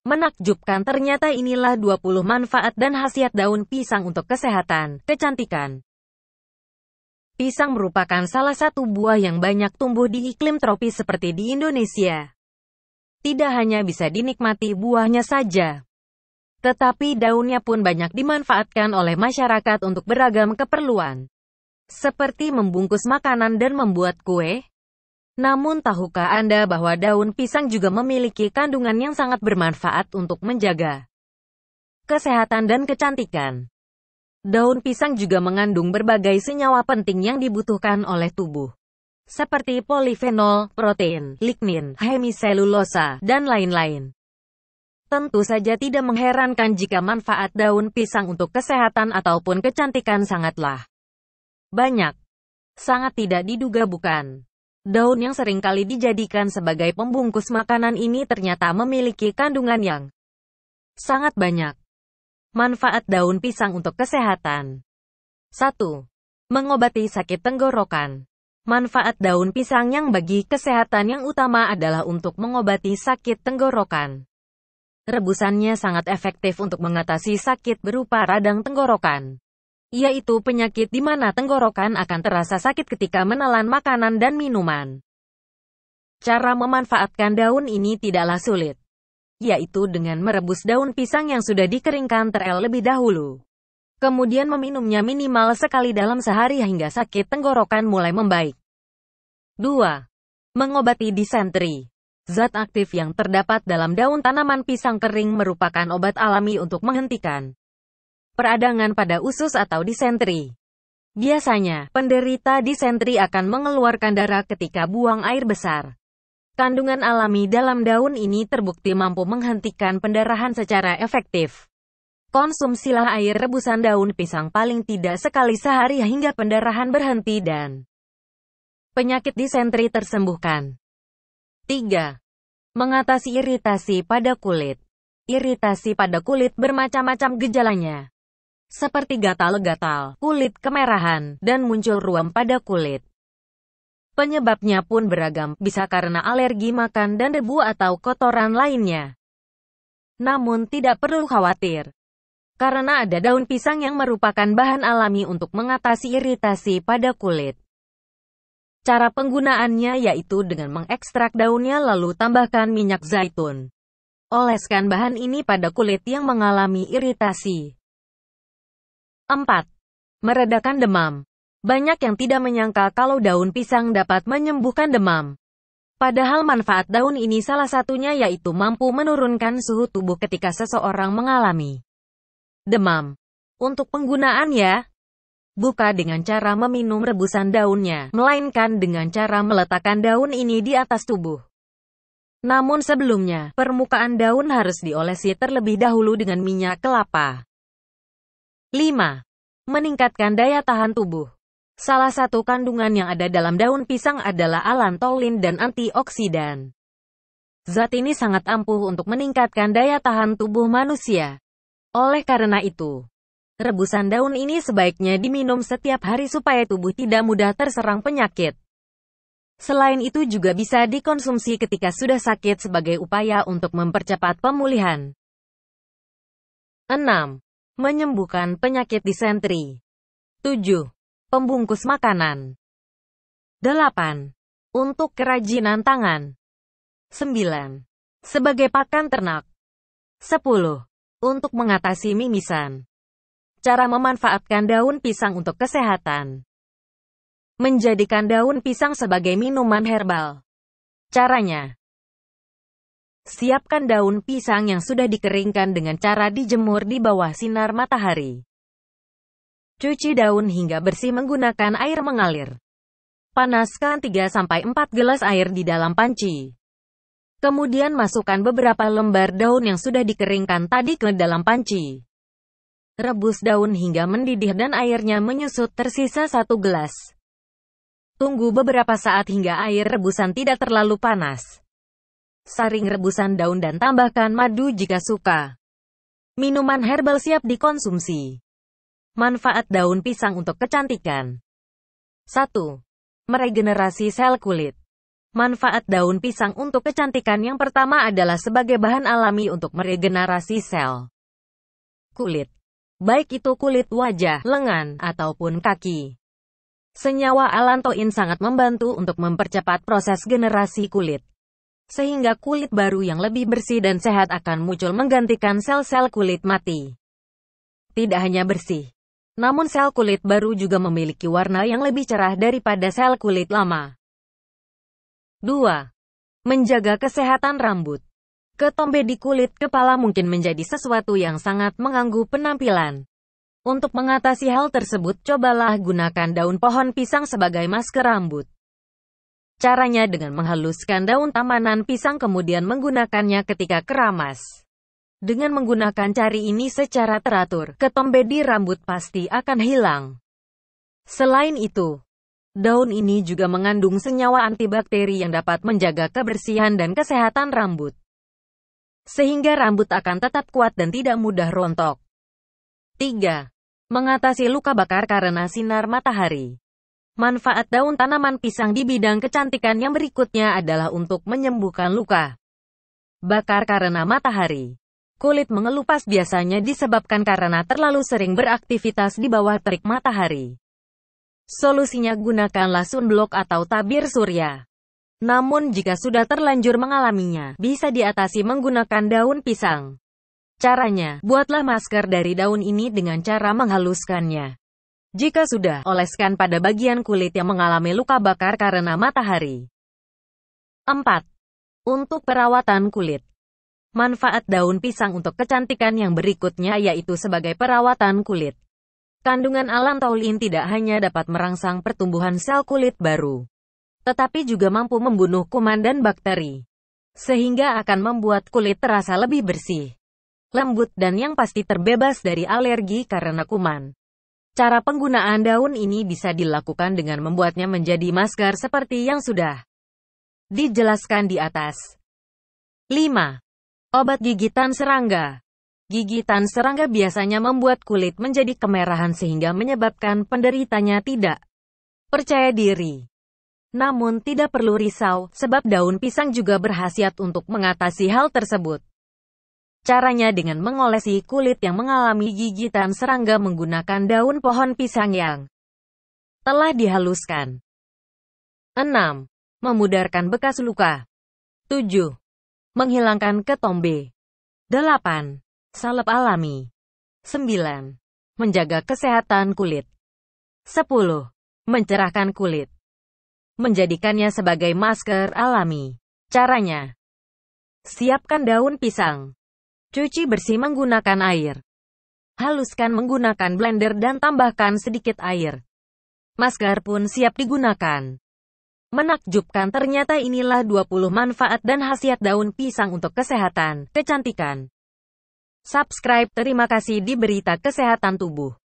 Menakjubkan ternyata inilah 20 manfaat dan khasiat daun pisang untuk kesehatan, kecantikan. Pisang merupakan salah satu buah yang banyak tumbuh di iklim tropis seperti di Indonesia. Tidak hanya bisa dinikmati buahnya saja, tetapi daunnya pun banyak dimanfaatkan oleh masyarakat untuk beragam keperluan. Seperti membungkus makanan dan membuat kue, namun tahukah Anda bahwa daun pisang juga memiliki kandungan yang sangat bermanfaat untuk menjaga kesehatan dan kecantikan? Daun pisang juga mengandung berbagai senyawa penting yang dibutuhkan oleh tubuh, seperti polifenol, protein, lignin, hemiselulosa, dan lain-lain. Tentu saja tidak mengherankan jika manfaat daun pisang untuk kesehatan ataupun kecantikan sangatlah banyak. Sangat tidak diduga bukan. Daun yang seringkali dijadikan sebagai pembungkus makanan ini ternyata memiliki kandungan yang sangat banyak. Manfaat daun pisang untuk kesehatan 1. Mengobati sakit tenggorokan Manfaat daun pisang yang bagi kesehatan yang utama adalah untuk mengobati sakit tenggorokan. Rebusannya sangat efektif untuk mengatasi sakit berupa radang tenggorokan yaitu penyakit di mana tenggorokan akan terasa sakit ketika menelan makanan dan minuman. Cara memanfaatkan daun ini tidaklah sulit, yaitu dengan merebus daun pisang yang sudah dikeringkan terlebih dahulu. Kemudian meminumnya minimal sekali dalam sehari hingga sakit tenggorokan mulai membaik. 2. Mengobati disentri. Zat aktif yang terdapat dalam daun tanaman pisang kering merupakan obat alami untuk menghentikan peradangan pada usus atau disentri. Biasanya, penderita disentri akan mengeluarkan darah ketika buang air besar. Kandungan alami dalam daun ini terbukti mampu menghentikan pendarahan secara efektif. Konsumsilah air rebusan daun pisang paling tidak sekali sehari hingga pendarahan berhenti dan penyakit disentri tersembuhkan. 3. Mengatasi iritasi pada kulit. Iritasi pada kulit bermacam-macam gejalanya seperti gatal-gatal, kulit kemerahan, dan muncul ruam pada kulit. Penyebabnya pun beragam, bisa karena alergi makan dan debu atau kotoran lainnya. Namun tidak perlu khawatir, karena ada daun pisang yang merupakan bahan alami untuk mengatasi iritasi pada kulit. Cara penggunaannya yaitu dengan mengekstrak daunnya lalu tambahkan minyak zaitun. Oleskan bahan ini pada kulit yang mengalami iritasi. 4. Meredakan demam. Banyak yang tidak menyangka kalau daun pisang dapat menyembuhkan demam. Padahal manfaat daun ini salah satunya yaitu mampu menurunkan suhu tubuh ketika seseorang mengalami demam. Untuk penggunaan ya, buka dengan cara meminum rebusan daunnya, melainkan dengan cara meletakkan daun ini di atas tubuh. Namun sebelumnya, permukaan daun harus diolesi terlebih dahulu dengan minyak kelapa. 5. Meningkatkan daya tahan tubuh. Salah satu kandungan yang ada dalam daun pisang adalah alantolin dan antioksidan. Zat ini sangat ampuh untuk meningkatkan daya tahan tubuh manusia. Oleh karena itu, rebusan daun ini sebaiknya diminum setiap hari supaya tubuh tidak mudah terserang penyakit. Selain itu juga bisa dikonsumsi ketika sudah sakit sebagai upaya untuk mempercepat pemulihan. 6. Menyembuhkan penyakit disentri. 7. Pembungkus makanan. 8. Untuk kerajinan tangan. 9. Sebagai pakan ternak. 10. Untuk mengatasi mimisan. Cara memanfaatkan daun pisang untuk kesehatan. Menjadikan daun pisang sebagai minuman herbal. Caranya, Siapkan daun pisang yang sudah dikeringkan dengan cara dijemur di bawah sinar matahari. Cuci daun hingga bersih menggunakan air mengalir. Panaskan 3-4 gelas air di dalam panci. Kemudian masukkan beberapa lembar daun yang sudah dikeringkan tadi ke dalam panci. Rebus daun hingga mendidih dan airnya menyusut tersisa satu gelas. Tunggu beberapa saat hingga air rebusan tidak terlalu panas saring rebusan daun dan tambahkan madu jika suka. Minuman herbal siap dikonsumsi. Manfaat daun pisang untuk kecantikan. 1. Meregenerasi sel kulit. Manfaat daun pisang untuk kecantikan yang pertama adalah sebagai bahan alami untuk meregenerasi sel kulit. Baik itu kulit wajah, lengan, ataupun kaki. Senyawa alantoin sangat membantu untuk mempercepat proses generasi kulit sehingga kulit baru yang lebih bersih dan sehat akan muncul menggantikan sel-sel kulit mati. Tidak hanya bersih, namun sel kulit baru juga memiliki warna yang lebih cerah daripada sel kulit lama. 2. Menjaga kesehatan rambut Ketombe di kulit kepala mungkin menjadi sesuatu yang sangat mengganggu penampilan. Untuk mengatasi hal tersebut, cobalah gunakan daun pohon pisang sebagai masker rambut. Caranya dengan menghaluskan daun tamanan pisang kemudian menggunakannya ketika keramas. Dengan menggunakan cari ini secara teratur, ketombe di rambut pasti akan hilang. Selain itu, daun ini juga mengandung senyawa antibakteri yang dapat menjaga kebersihan dan kesehatan rambut. Sehingga rambut akan tetap kuat dan tidak mudah rontok. 3. Mengatasi luka bakar karena sinar matahari. Manfaat daun tanaman pisang di bidang kecantikan yang berikutnya adalah untuk menyembuhkan luka. Bakar karena matahari. Kulit mengelupas biasanya disebabkan karena terlalu sering beraktivitas di bawah terik matahari. Solusinya gunakan lasun sunblock atau tabir surya. Namun jika sudah terlanjur mengalaminya, bisa diatasi menggunakan daun pisang. Caranya, buatlah masker dari daun ini dengan cara menghaluskannya. Jika sudah, oleskan pada bagian kulit yang mengalami luka bakar karena matahari. 4. Untuk perawatan kulit. Manfaat daun pisang untuk kecantikan yang berikutnya yaitu sebagai perawatan kulit. Kandungan alam taulin tidak hanya dapat merangsang pertumbuhan sel kulit baru, tetapi juga mampu membunuh kuman dan bakteri, sehingga akan membuat kulit terasa lebih bersih, lembut dan yang pasti terbebas dari alergi karena kuman. Cara penggunaan daun ini bisa dilakukan dengan membuatnya menjadi masker seperti yang sudah dijelaskan di atas. 5. Obat gigitan serangga Gigitan serangga biasanya membuat kulit menjadi kemerahan sehingga menyebabkan penderitanya tidak percaya diri. Namun tidak perlu risau, sebab daun pisang juga berhasiat untuk mengatasi hal tersebut. Caranya dengan mengolesi kulit yang mengalami gigitan serangga menggunakan daun pohon pisang yang telah dihaluskan. 6. Memudarkan bekas luka. 7. Menghilangkan ketombe. 8. Salep alami. 9. Menjaga kesehatan kulit. 10. Mencerahkan kulit. Menjadikannya sebagai masker alami. Caranya. Siapkan daun pisang. Cuci bersih menggunakan air. Haluskan menggunakan blender dan tambahkan sedikit air. Masker pun siap digunakan. Menakjubkan ternyata inilah 20 manfaat dan khasiat daun pisang untuk kesehatan, kecantikan. Subscribe terima kasih di berita kesehatan tubuh.